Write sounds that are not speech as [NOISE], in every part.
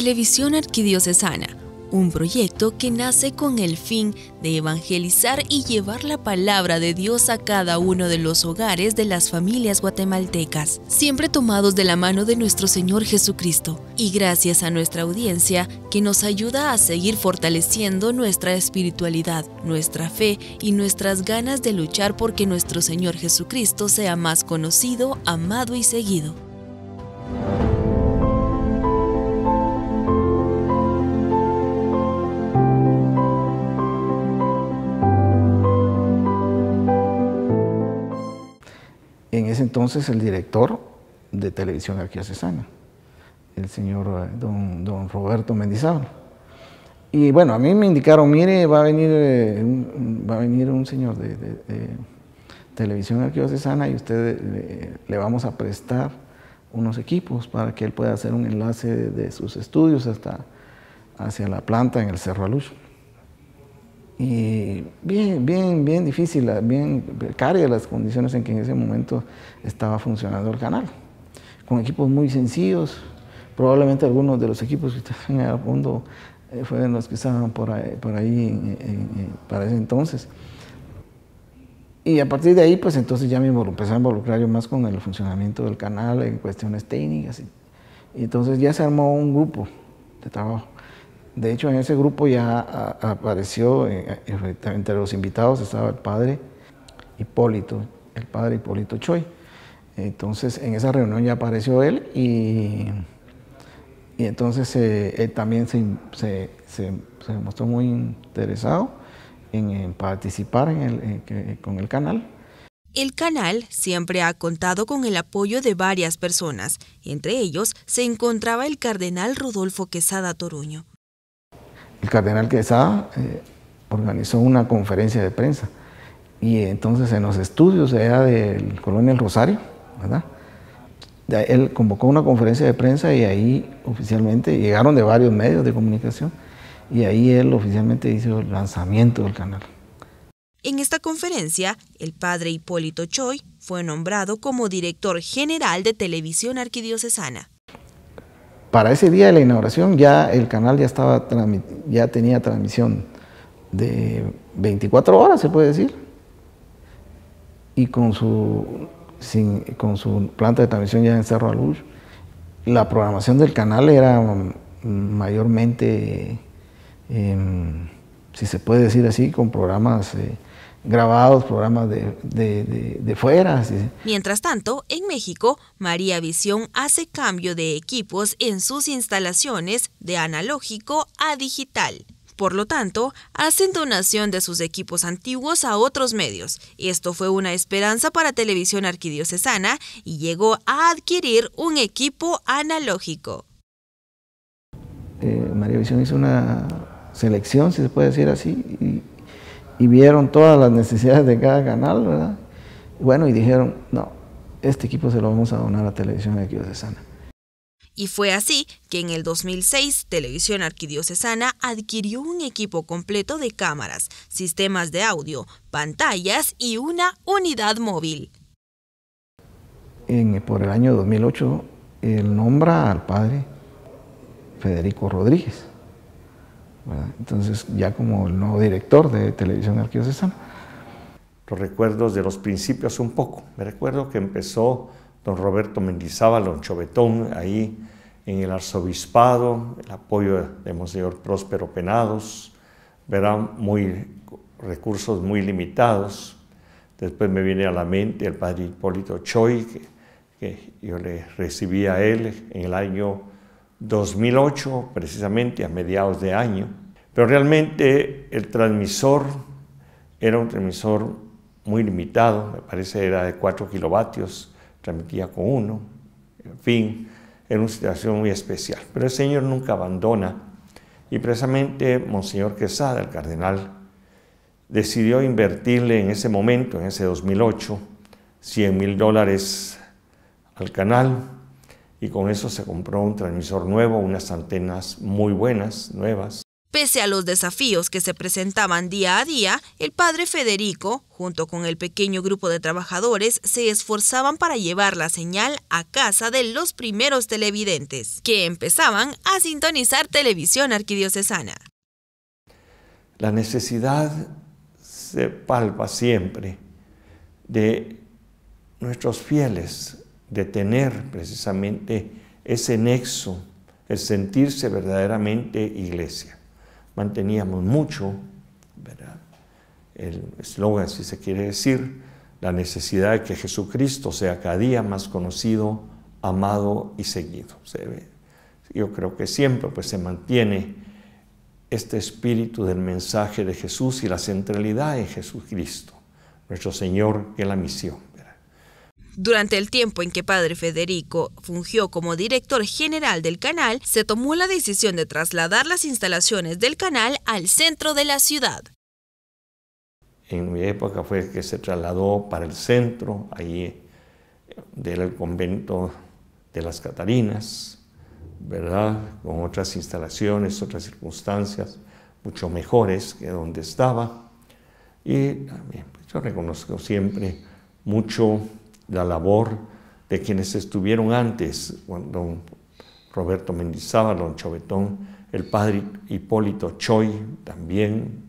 Televisión Arquidiocesana, un proyecto que nace con el fin de evangelizar y llevar la palabra de Dios a cada uno de los hogares de las familias guatemaltecas, siempre tomados de la mano de nuestro Señor Jesucristo, y gracias a nuestra audiencia que nos ayuda a seguir fortaleciendo nuestra espiritualidad, nuestra fe y nuestras ganas de luchar porque nuestro Señor Jesucristo sea más conocido, amado y seguido. entonces el director de Televisión Arquidiocesana, el señor eh, don, Roberto Mendizábal. Y bueno, a mí me indicaron, mire, va a venir, eh, un, va a venir un señor de, de, de Televisión Arquidiocesana y usted eh, le, vamos a prestar unos equipos para que él pueda hacer un enlace de, sus estudios hasta hacia la planta en el Cerro Alucho. Y bien, bien, bien difícil, bien precaria las condiciones en que en ese momento estaba funcionando el canal. Con equipos muy sencillos, probablemente algunos de los equipos que estaban en el fondo eh, fueron los que estaban por ahí, para ese entonces. Y a partir de ahí, pues entonces ya me empecé a involucrar yo más con el funcionamiento del canal en cuestiones técnicas. y entonces ya se armó un grupo de trabajo. De hecho, en ese grupo ya apareció, eh, eh, eh, entre los invitados estaba el padre Hipólito, el padre Hipólito Choi. Entonces, en esa reunión ya apareció él y, y entonces él también se, mostró muy interesado en, participar con el canal. El canal siempre ha contado con el apoyo de varias personas, entre ellos se encontraba el cardenal Rodolfo Quesada Toruño el cardenal Quesada eh, organizó una conferencia de prensa y entonces en los estudios allá del Colonial Rosario, ¿verdad? Él convocó una conferencia de prensa y ahí oficialmente llegaron de varios medios de comunicación y ahí él oficialmente hizo el lanzamiento del canal. En esta conferencia, el padre Hipólito Choi fue nombrado como director general de Televisión Arquidiocesana para ese día de la inauguración ya el canal ya, estaba, ya tenía transmisión de 24 horas, se puede decir, y con su, con su planta de transmisión ya en Cerro Aluz, la programación del canal era mayormente, em, si se puede decir así, con programas... Eh, grabados, programas de, fuera. Mientras tanto, en México, María Visión hace cambio de equipos en sus instalaciones de analógico a digital. Por lo tanto, hacen donación de sus equipos antiguos a otros medios. Esto fue una esperanza para Televisión Arquidiocesana y llegó a adquirir un equipo analógico. Eh, María Visión hizo una selección, si se puede decir así, y y vieron todas las necesidades de cada canal, ¿verdad? Bueno, y dijeron, no, este equipo se lo vamos a donar a Televisión Arquidiocesana. Y fue así que en el 2006 Televisión Arquidiocesana adquirió un equipo completo de cámaras, sistemas de audio, pantallas y una unidad móvil. por el año 2008, él nombra al padre Federico Rodríguez entonces, ya como el nuevo director de Televisión Arquidiocesana. Los recuerdos de los principios un poco. Me recuerdo que empezó don Roberto Mendizábal, don Chovetón, ahí en el arzobispado, el apoyo de Monseñor Próspero Penados, verán muy, recursos muy limitados. Después me viene a la mente el padre Hipólito Choi, que, que yo le recibí a él en el año 2008, precisamente a mediados de año, pero realmente el transmisor era un transmisor muy limitado, me parece era de 4 kilovatios, transmitía con uno, en fin, era una situación muy especial. Pero el Señor nunca abandona y precisamente Monseñor Quesada, el cardenal, decidió invertirle en ese momento, en ese 2008, 100 mil dólares al canal y con eso se compró un transmisor nuevo, unas antenas muy buenas, nuevas. Pese a los desafíos que se presentaban día a día, el padre Federico, junto con el pequeño grupo de trabajadores, se esforzaban para llevar la señal a casa de los primeros televidentes, que empezaban a sintonizar televisión arquidiocesana. La necesidad se palpa siempre de nuestros fieles de tener precisamente ese nexo, el sentirse verdaderamente iglesia. Manteníamos mucho, el eslogan, si se quiere decir, la necesidad de que Jesucristo sea cada día más conocido, amado y seguido. Yo creo que siempre pues, se mantiene este espíritu del mensaje de Jesús y la centralidad de Jesucristo, nuestro Señor, que la misión. Durante el tiempo en que padre Federico fungió como director general del canal, se tomó la decisión de trasladar las instalaciones del canal al centro de la ciudad. En mi época fue que se trasladó para el centro, ahí del convento de las Catarinas, ¿verdad? Con otras instalaciones, otras circunstancias mucho mejores que donde estaba. Y pues, yo reconozco siempre mucho la labor de quienes estuvieron antes, don Roberto Mendizábal, don Chovetón, el padre Hipólito Choi también,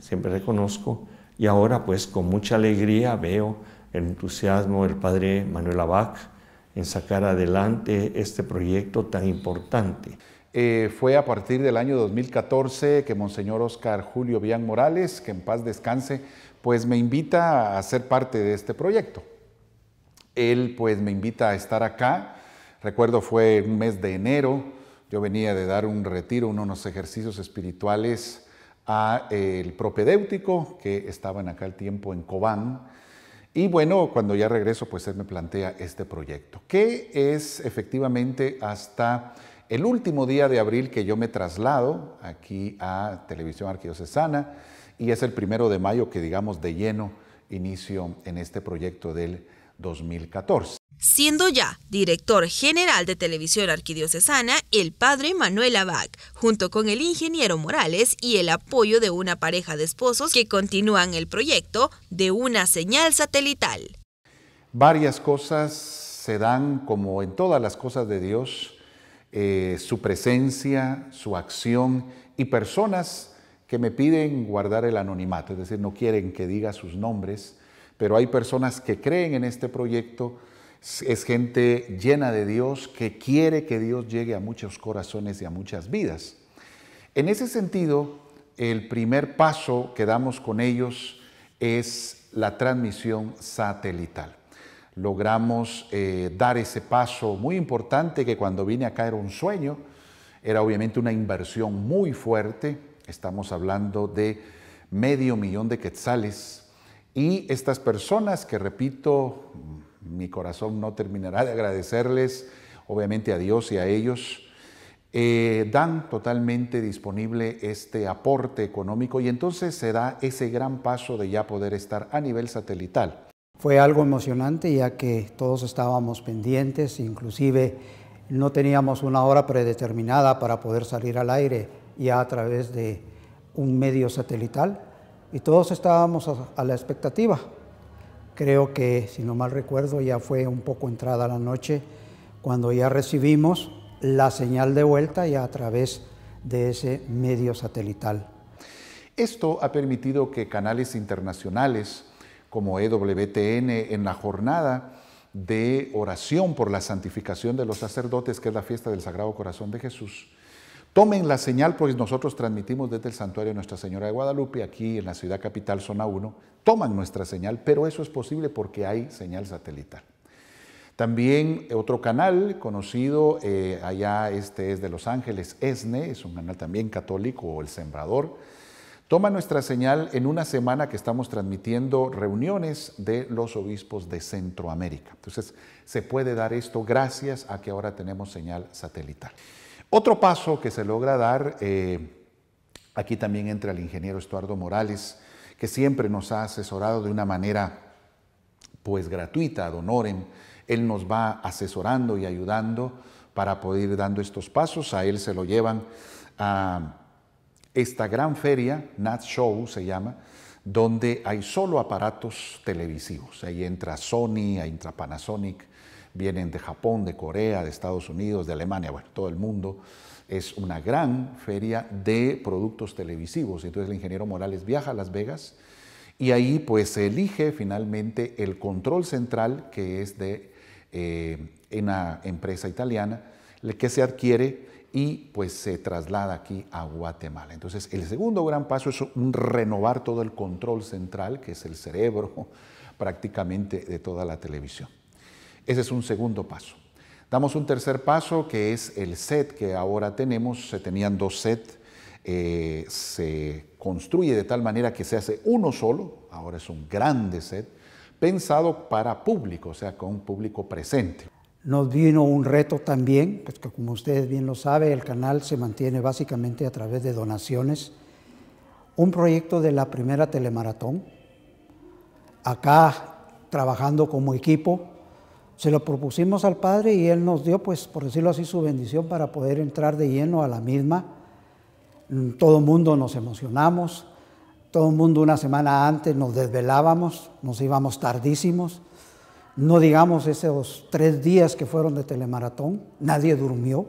siempre reconozco, y ahora pues con mucha alegría veo el entusiasmo del padre Manuel Abac en sacar adelante este proyecto tan importante. Eh, fue a partir del año 2014 que Monseñor Oscar Julio Vian Morales, que en paz descanse, pues me invita a ser parte de este proyecto. Él pues me invita a estar acá. Recuerdo fue un mes de enero, yo venía de dar un retiro, unos ejercicios espirituales a eh, el propedéutico que estaba en aquel tiempo en Cobán. Y bueno, cuando ya regreso, pues él me plantea este proyecto, que es efectivamente hasta el último día de abril que yo me traslado aquí a Televisión Arquidiocesana y es el primero de mayo que digamos de lleno inicio en este proyecto del 2014. Siendo ya director general de Televisión Arquidiocesana, el padre Manuel Abac, junto con el ingeniero Morales y el apoyo de una pareja de esposos que continúan el proyecto de una señal satelital. Varias cosas se dan como en todas las cosas de Dios, eh, su presencia, su acción y personas que me piden guardar el anonimato, es decir, no quieren que diga sus nombres, pero hay personas que creen en este proyecto, es gente llena de Dios que quiere que Dios llegue a muchos corazones y a muchas vidas. En ese sentido, el primer paso que damos con ellos es la transmisión satelital. Logramos eh, dar ese paso muy importante que cuando vine acá era un sueño, era obviamente una inversión muy fuerte, Estamos hablando de medio millón de quetzales. Y estas personas que, repito, mi corazón no terminará de agradecerles, obviamente a Dios y a ellos, eh, dan totalmente disponible este aporte económico y entonces se da ese gran paso de ya poder estar a nivel satelital. Fue algo emocionante ya que todos estábamos pendientes, inclusive no teníamos una hora predeterminada para poder salir al aire ya a través de un medio satelital y todos estábamos a, la expectativa. Creo que, si no mal recuerdo, ya fue un poco entrada la noche cuando ya recibimos la señal de vuelta ya a través de ese medio satelital. Esto ha permitido que canales internacionales como EWTN en la jornada de oración por la santificación de los sacerdotes, que es la fiesta del Sagrado Corazón de Jesús, Tomen la señal, porque nosotros transmitimos desde el santuario de Nuestra Señora de Guadalupe, aquí en la ciudad capital, zona 1. Toman nuestra señal, pero eso es posible porque hay señal satelital. También otro canal conocido, eh, allá este es de Los Ángeles, ESNE, es un canal también católico o El Sembrador. Toma nuestra señal en una semana que estamos transmitiendo reuniones de los obispos de Centroamérica. Entonces, se puede dar esto gracias a que ahora tenemos señal satelital. Otro paso que se logra dar, eh, aquí también entra el ingeniero Estuardo Morales, que siempre nos ha asesorado de una manera pues gratuita, ad honorem. Él nos va asesorando y ayudando para poder ir dando estos pasos. A él se lo llevan a esta gran feria, Nat Show se llama, donde hay solo aparatos televisivos. Ahí entra Sony, ahí entra Panasonic, vienen de Japón, de Corea, de Estados Unidos, de Alemania, bueno, todo el mundo. Es una gran feria de productos televisivos. Entonces el ingeniero Morales viaja a Las Vegas y ahí pues se elige finalmente el control central que es de eh, una empresa italiana, que se adquiere y pues se traslada aquí a Guatemala. Entonces, el segundo gran paso es renovar todo el control central, que es el cerebro [LAUGHS] prácticamente de toda la televisión. Ese es un segundo paso. Damos un tercer paso que es el set que ahora tenemos. Se tenían dos sets. Eh, se construye de tal manera que se hace uno solo, ahora es un grande set, pensado para público, o sea, con un público presente. Nos vino un reto también, pues que como ustedes bien lo saben, el canal se mantiene básicamente a través de donaciones. Un proyecto de la primera telemaratón, acá trabajando como equipo, se lo propusimos al Padre y Él nos dio, pues por decirlo así, su bendición para poder entrar de lleno a la misma. Mm, todo el mundo nos emocionamos, todo el mundo una semana antes nos desvelábamos, nos íbamos tardísimos. No digamos esos tres días que fueron de telemaratón, nadie durmió,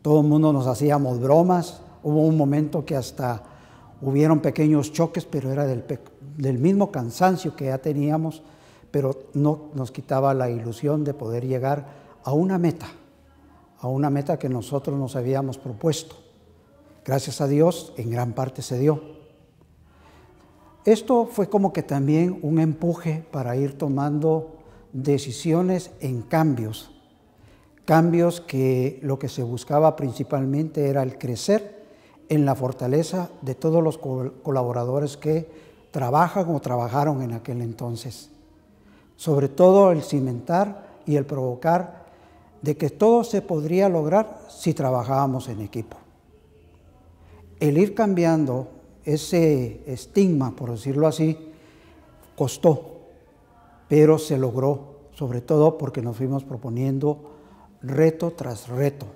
todo el mundo nos hacíamos bromas, hubo un momento que hasta hubieron pequeños choques, pero era del mismo cansancio que ya teníamos pero no nos quitaba la ilusión de poder llegar a una meta, a una meta que nosotros nos habíamos propuesto. Gracias a Dios, en gran parte se dio. Esto fue como que también un empuje para ir tomando decisiones en cambios, cambios que lo que se buscaba principalmente era el crecer en la fortaleza de todos los colaboradores que trabajan o trabajaron en aquel entonces sobre todo el cimentar y el provocar de que todo se podría lograr si trabajábamos en equipo. El ir cambiando ese estigma, por decirlo así, costó, pero se logró, sobre todo porque nos fuimos proponiendo reto tras reto.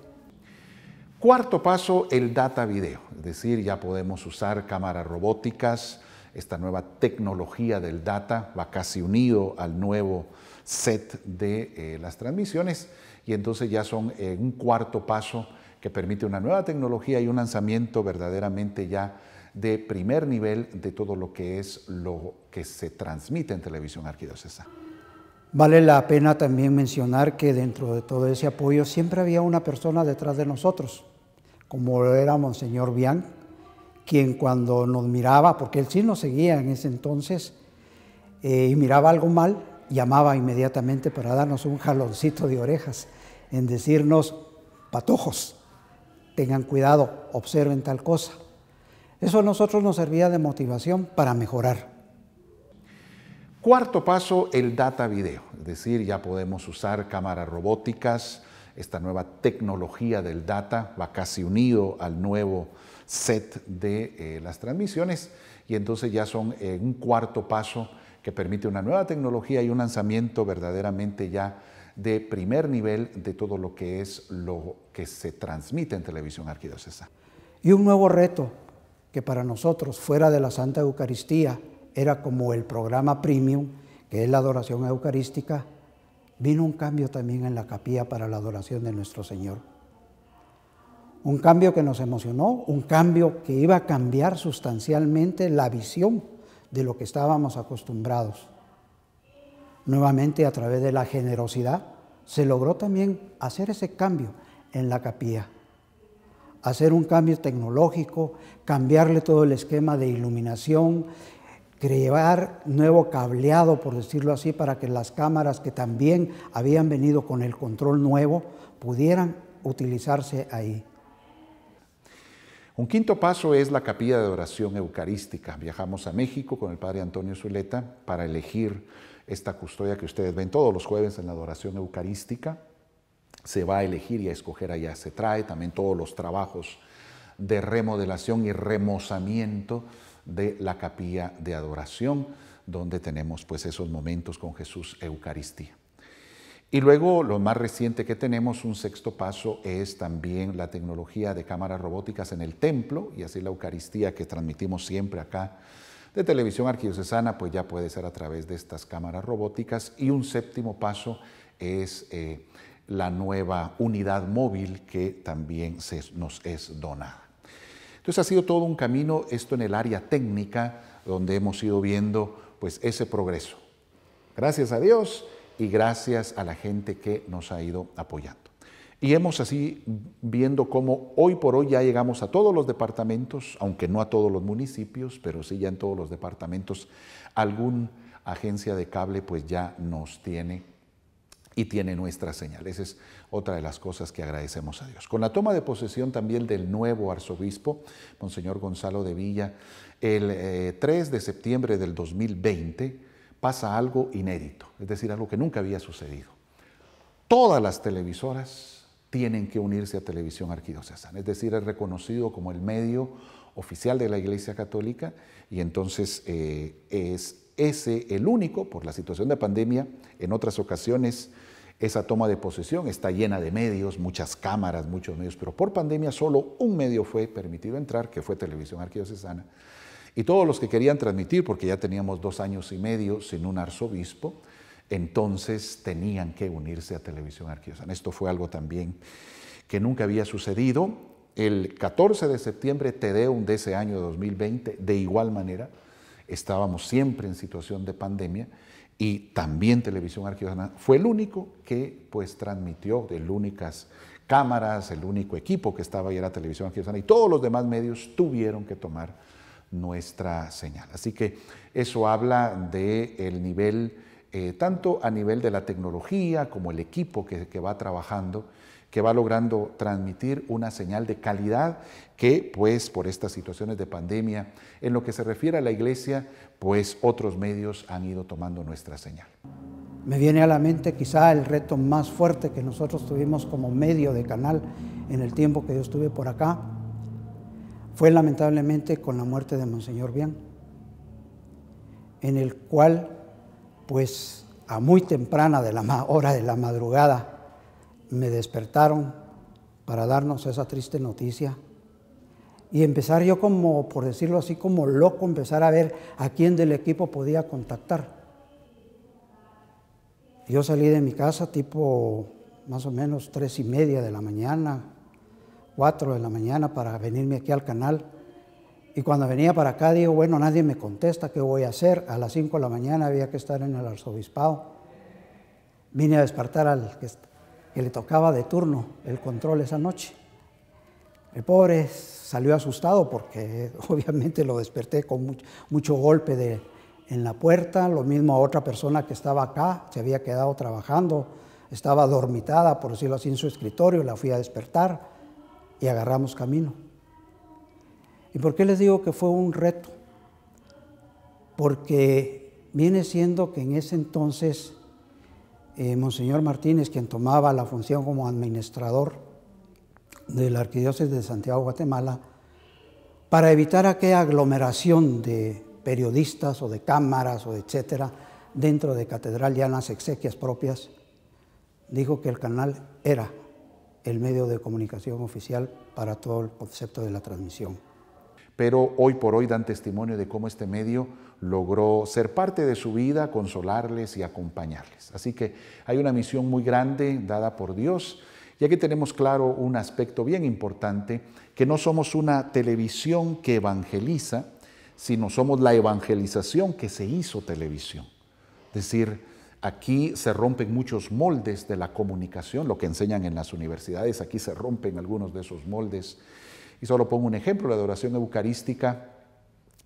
Cuarto paso, el data video, es decir, ya podemos usar cámaras robóticas, esta nueva tecnología del data va casi unido al nuevo set de eh, las transmisiones y entonces ya son eh, un cuarto paso que permite una nueva tecnología y un lanzamiento verdaderamente ya de primer nivel de todo lo que es lo que se transmite en televisión arquidiocesana. Vale la pena también mencionar que dentro de todo ese apoyo siempre había una persona detrás de nosotros, como era Monseñor Bian, quien cuando nos miraba, porque él sí nos seguía en ese entonces, eh, y miraba algo mal, llamaba inmediatamente para darnos un jaloncito de orejas, en decirnos, patojos, tengan cuidado, observen tal cosa. Eso a nosotros nos servía de motivación para mejorar. Cuarto paso, el data video, es decir, ya podemos usar cámaras robóticas, esta nueva tecnología del data va casi unido al nuevo set de eh, las transmisiones y entonces ya son eh, un cuarto paso que permite una nueva tecnología y un lanzamiento verdaderamente ya de primer nivel de todo lo que es lo que se transmite en televisión arquidiocesana. Y un nuevo reto que para nosotros, fuera de la Santa Eucaristía, era como el programa premium, que es la adoración eucarística, vino un cambio también en la capilla para la adoración de nuestro Señor un cambio que nos emocionó, un cambio que iba a cambiar sustancialmente la visión de lo que estábamos acostumbrados. Nuevamente a través de la generosidad se logró también hacer ese cambio en la capilla, hacer un cambio tecnológico, cambiarle todo el esquema de iluminación, crear nuevo cableado, por decirlo así, para que las cámaras que también habían venido con el control nuevo pudieran utilizarse ahí. Un quinto paso es la capilla de adoración eucarística. Viajamos a México con el padre Antonio Zuleta para elegir esta custodia que ustedes ven todos los jueves en la adoración eucarística. Se va a elegir y a escoger allá. Se trae también todos los trabajos de remodelación y remozamiento de la capilla de adoración, donde tenemos pues esos momentos con Jesús Eucaristía. Y luego, lo más reciente que tenemos, un sexto paso, es también la tecnología de cámaras robóticas en el templo, y así la Eucaristía que transmitimos siempre acá de televisión arquidiocesana, pues ya puede ser a través de estas cámaras robóticas. Y un séptimo paso es eh, la nueva unidad móvil que también se, nos es donada. Entonces ha sido todo un camino, esto en el área técnica, donde hemos ido viendo pues ese progreso. Gracias a Dios y gracias a la gente que nos ha ido apoyando. Y hemos así viendo cómo hoy por hoy ya llegamos a todos los departamentos, aunque no a todos los municipios, pero sí ya en todos los departamentos, alguna agencia de cable pues ya nos tiene y tiene nuestra señal. Esa es otra de las cosas que agradecemos a Dios. Con la toma de posesión también del nuevo arzobispo, Monseñor Gonzalo de Villa, el 3 eh, de septiembre del 2020, pasa algo inédito, es decir, algo que nunca había sucedido. Todas las televisoras tienen que unirse a Televisión Arquidiocesana, es decir, es reconocido como el medio oficial de la Iglesia Católica y entonces eh, es ese el único, por la situación de pandemia, en otras ocasiones esa toma de posesión está llena de medios, muchas cámaras, muchos medios, pero por pandemia solo un medio fue permitido entrar, que fue Televisión Arquidiocesana. Y todos los que querían transmitir, porque ya teníamos dos años y medio sin un arzobispo, entonces tenían que unirse a Televisión Arquidiocesana. Esto fue algo también que nunca había sucedido. El 14 de septiembre, Tedeum de ese año 2020, de igual manera, estábamos siempre en situación de pandemia y también Televisión Arquidiocesana fue el único que pues transmitió, el únicas cámaras, el único equipo que estaba ahí era Televisión Arquidiocesana y todos los demás medios tuvieron que tomar nuestra señal. Así que eso habla del nivel, eh, tanto a nivel de la tecnología como el equipo que, que va trabajando, que va logrando transmitir una señal de calidad que, pues, por estas situaciones de pandemia, en lo que se refiere a la iglesia, pues otros medios han ido tomando nuestra señal. Me viene a la mente quizá el reto más fuerte que nosotros tuvimos como medio de canal en el tiempo que yo estuve por acá, fue lamentablemente con la muerte de Monseñor Bian, en el cual, pues a muy temprana de la hora de la madrugada, me despertaron para darnos esa triste noticia y empezar yo como, por decirlo así, como loco, empezar a ver a quién del equipo podía contactar. Yo salí de mi casa tipo más o menos tres y media de la mañana, 4 de la mañana para venirme aquí al canal. Y cuando venía para acá, digo, bueno, nadie me contesta, ¿qué voy a hacer? A las 5 de la mañana había que estar en el arzobispado. Vine a despertar al que, le tocaba de turno el control esa noche. El pobre salió asustado porque [LAUGHS] obviamente lo desperté con mucho, golpe de, en la puerta. Lo mismo a otra persona que estaba acá, se había quedado trabajando, estaba dormitada, por decirlo así, en su escritorio, la fui a despertar y agarramos camino. ¿Y por qué les digo que fue un reto? Porque viene siendo que en ese entonces eh, Monseñor Martínez, quien tomaba la función como administrador de la Arquidiócesis de Santiago, Guatemala, para evitar aquella aglomeración de periodistas o de cámaras o etcétera dentro de catedral ya en las exequias propias, dijo que el canal era el medio de comunicación oficial para todo el concepto de la transmisión. Pero hoy por hoy dan testimonio de cómo este medio logró ser parte de su vida, consolarles y acompañarles. Así que hay una misión muy grande dada por Dios y aquí tenemos claro un aspecto bien importante, que no somos una televisión que evangeliza, sino somos la evangelización que se hizo televisión. Es decir, Aquí se rompen muchos moldes de la comunicación, lo que enseñan en las universidades, aquí se rompen algunos de esos moldes. Y solo pongo un ejemplo, la adoración eucarística,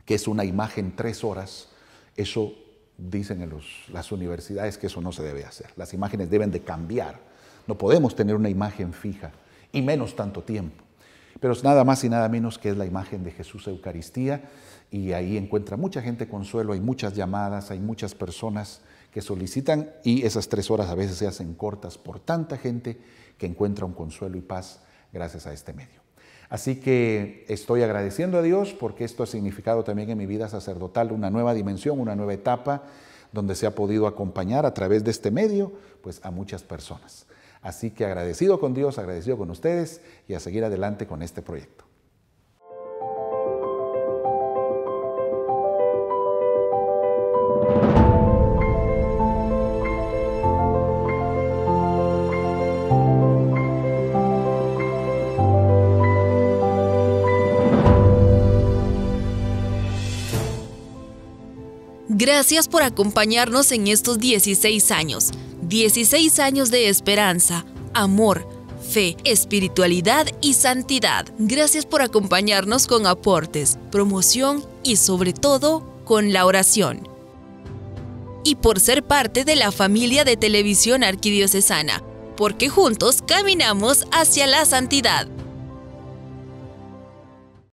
que es una imagen tres horas, eso dicen en las universidades que eso no se debe hacer. Las imágenes deben de cambiar. No podemos tener una imagen fija, y menos tanto tiempo. Pero es nada más y nada menos que es la imagen de Jesús Eucaristía, y ahí encuentra mucha gente consuelo, hay muchas llamadas, hay muchas personas que solicitan y esas tres horas a veces se hacen cortas por tanta gente que encuentra un consuelo y paz gracias a este medio. Así que estoy agradeciendo a Dios porque esto ha significado también en mi vida sacerdotal una nueva dimensión, una nueva etapa donde se ha podido acompañar a través de este medio pues a muchas personas. Así que agradecido con Dios, agradecido con ustedes y a seguir adelante con este proyecto. Gracias por acompañarnos en estos 16 años. 16 años de esperanza, amor, fe, espiritualidad y santidad. Gracias por acompañarnos con aportes, promoción y sobre todo con la oración. Y por ser parte de la familia de televisión arquidiocesana, porque juntos caminamos hacia la santidad.